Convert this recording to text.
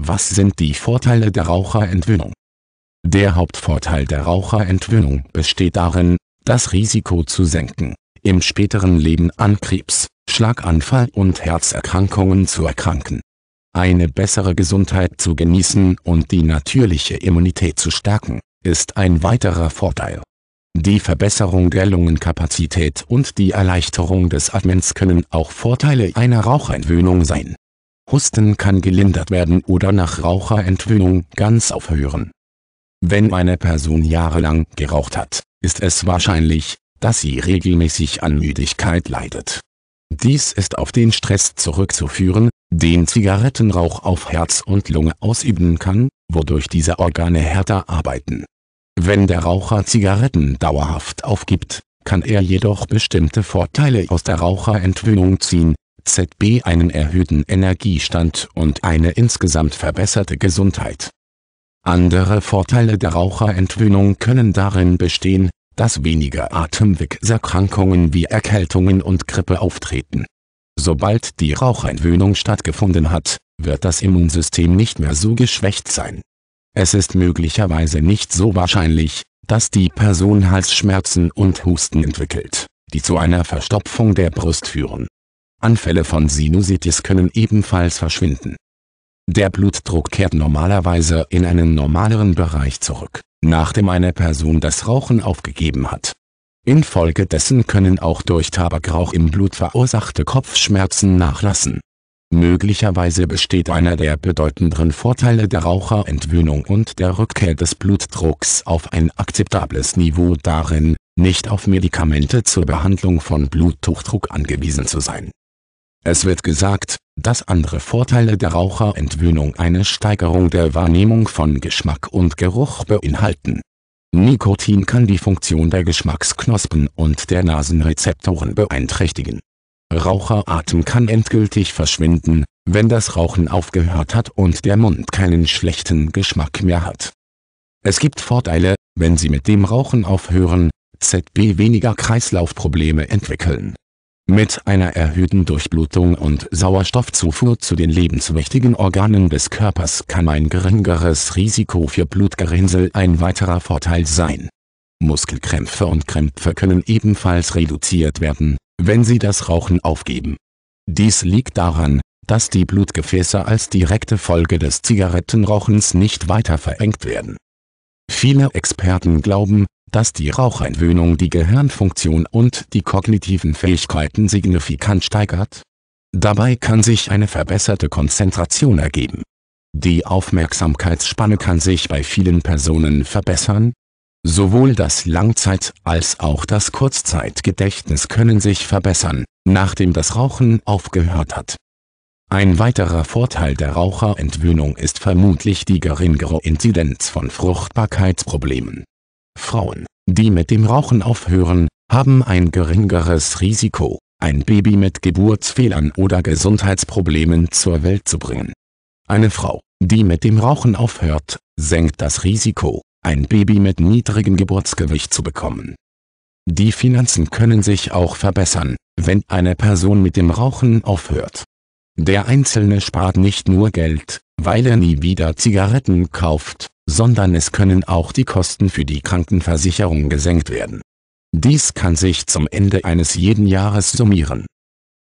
Was sind die Vorteile der Raucherentwöhnung? Der Hauptvorteil der Raucherentwöhnung besteht darin, das Risiko zu senken, im späteren Leben an Krebs, Schlaganfall und Herzerkrankungen zu erkranken. Eine bessere Gesundheit zu genießen und die natürliche Immunität zu stärken, ist ein weiterer Vorteil. Die Verbesserung der Lungenkapazität und die Erleichterung des Atmens können auch Vorteile einer Raucherentwöhnung sein Husten kann gelindert werden oder nach Raucherentwöhnung ganz aufhören. Wenn eine Person jahrelang geraucht hat, ist es wahrscheinlich, dass sie regelmäßig an Müdigkeit leidet. Dies ist auf den Stress zurückzuführen, den Zigarettenrauch auf Herz und Lunge ausüben kann, wodurch diese Organe härter arbeiten. Wenn der Raucher Zigaretten dauerhaft aufgibt, kann er jedoch bestimmte Vorteile aus der Raucherentwöhnung ziehen, EZB einen erhöhten Energiestand und eine insgesamt verbesserte Gesundheit. Andere Vorteile der Raucherentwöhnung können darin bestehen, dass weniger Atemwegserkrankungen wie Erkältungen und Grippe auftreten. Sobald die Rauchentwöhnung stattgefunden hat, wird das Immunsystem nicht mehr so geschwächt sein. Es ist möglicherweise nicht so wahrscheinlich, dass die Person Halsschmerzen und Husten entwickelt, die zu einer Verstopfung der Brust führen. Anfälle von Sinusitis können ebenfalls verschwinden. Der Blutdruck kehrt normalerweise in einen normaleren Bereich zurück, nachdem eine Person das Rauchen aufgegeben hat. Infolgedessen können auch durch Tabakrauch im Blut verursachte Kopfschmerzen nachlassen. Möglicherweise besteht einer der bedeutenderen Vorteile der Raucherentwöhnung und der Rückkehr des Blutdrucks auf ein akzeptables Niveau darin, nicht auf Medikamente zur Behandlung von Bluthochdruck angewiesen zu sein es wird gesagt, dass andere Vorteile der Raucherentwöhnung eine Steigerung der Wahrnehmung von Geschmack und Geruch beinhalten. Nikotin kann die Funktion der Geschmacksknospen und der Nasenrezeptoren beeinträchtigen. Raucheratem kann endgültig verschwinden, wenn das Rauchen aufgehört hat und der Mund keinen schlechten Geschmack mehr hat. Es gibt Vorteile, wenn Sie mit dem Rauchen aufhören, ZB weniger Kreislaufprobleme entwickeln mit einer erhöhten Durchblutung und Sauerstoffzufuhr zu den lebenswichtigen Organen des Körpers kann ein geringeres Risiko für Blutgerinnsel ein weiterer Vorteil sein. Muskelkrämpfe und Krämpfe können ebenfalls reduziert werden, wenn Sie das Rauchen aufgeben. Dies liegt daran, dass die Blutgefäße als direkte Folge des Zigarettenrauchens nicht weiter verengt werden. Viele Experten glauben, dass die Rauchentwöhnung die Gehirnfunktion und die kognitiven Fähigkeiten signifikant steigert? Dabei kann sich eine verbesserte Konzentration ergeben. Die Aufmerksamkeitsspanne kann sich bei vielen Personen verbessern. Sowohl das Langzeit- als auch das Kurzzeitgedächtnis können sich verbessern, nachdem das Rauchen aufgehört hat. Ein weiterer Vorteil der Raucherentwöhnung ist vermutlich die geringere Inzidenz von Fruchtbarkeitsproblemen Frauen, die mit dem Rauchen aufhören, haben ein geringeres Risiko, ein Baby mit Geburtsfehlern oder Gesundheitsproblemen zur Welt zu bringen. Eine Frau, die mit dem Rauchen aufhört, senkt das Risiko, ein Baby mit niedrigem Geburtsgewicht zu bekommen. Die Finanzen können sich auch verbessern, wenn eine Person mit dem Rauchen aufhört. Der Einzelne spart nicht nur Geld, weil er nie wieder Zigaretten kauft, sondern es können auch die Kosten für die Krankenversicherung gesenkt werden. Dies kann sich zum Ende eines jeden Jahres summieren